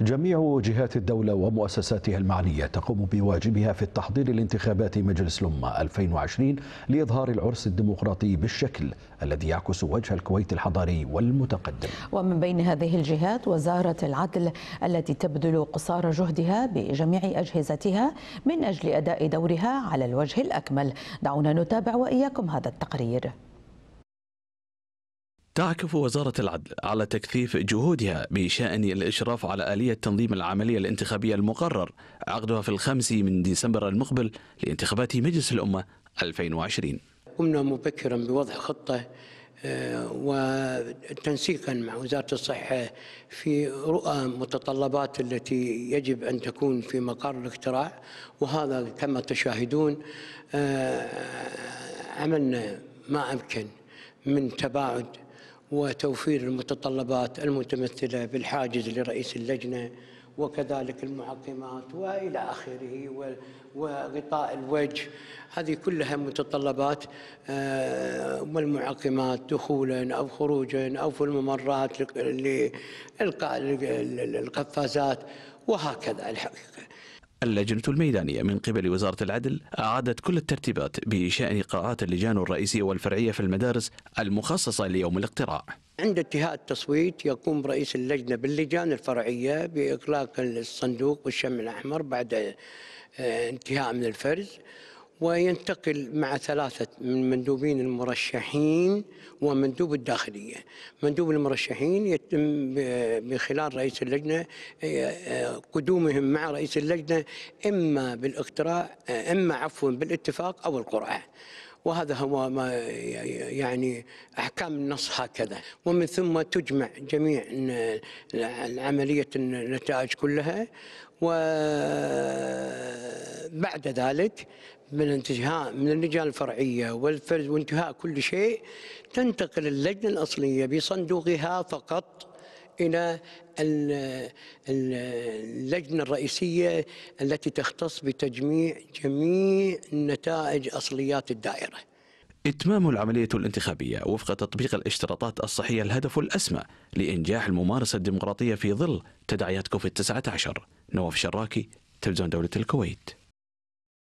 جميع جهات الدولة ومؤسساتها المعنية تقوم بواجبها في التحضير لانتخابات مجلس الأمة 2020 لإظهار العرس الديمقراطي بالشكل الذي يعكس وجه الكويت الحضاري والمتقدم ومن بين هذه الجهات وزارة العدل التي تبذل قصارى جهدها بجميع أجهزتها من أجل أداء دورها على الوجه الأكمل دعونا نتابع وإياكم هذا التقرير تعكف وزارة العدل على تكثيف جهودها بشأن الإشراف على آلية تنظيم العملية الانتخابية المقرر عقدها في الخامس من ديسمبر المقبل لانتخابات مجلس الأمة 2020 قمنا مبكرا بوضع خطة آه، وتنسيقا مع وزارة الصحة في رؤى متطلبات التي يجب أن تكون في مقر الاقتراع وهذا كما تشاهدون آه، عملنا ما أمكن من تباعد وتوفير المتطلبات المتمثلة بالحاجز لرئيس اللجنة وكذلك المعقمات والى اخره وغطاء الوجه هذه كلها متطلبات آه، والمعقمات دخولا او خروجا او في الممرات لالقاء القفازات وهكذا الحقيقه اللجنة الميدانية من قبل وزارة العدل أعادت كل الترتيبات بشأن قاعات اللجان الرئيسية والفرعية في المدارس المخصصة ليوم الاقتراع عند انتهاء التصويت يقوم رئيس اللجنة باللجان الفرعية بإغلاق الصندوق والشمع الأحمر بعد آه، انتهاء من الفرز وينتقل مع ثلاثة من مندوبين المرشحين ومندوب الداخلية مندوب المرشحين يتم بخلال رئيس اللجنة آه، آه، قدومهم مع رئيس اللجنة إما بالاقتراع آه، إما عفوا بالاتفاق أو القرعة وهذا هو ما يعني احكام النص هكذا ومن ثم تجمع جميع عمليه النتائج كلها وبعد ذلك من انتهاء من اللجان الفرعيه والفرز وانتهاء كل شيء تنتقل اللجنه الاصليه بصندوقها فقط الى اللجنه الرئيسيه التي تختص بتجميع جميع نتائج اصليات الدائره. إتمام العملية الانتخابية وفق تطبيق الاشتراطات الصحية الهدف الأسمى لإنجاح الممارسة الديمقراطية في ظل تداعيات كوفيد 19 نواف شراكي تلفزيون دولة الكويت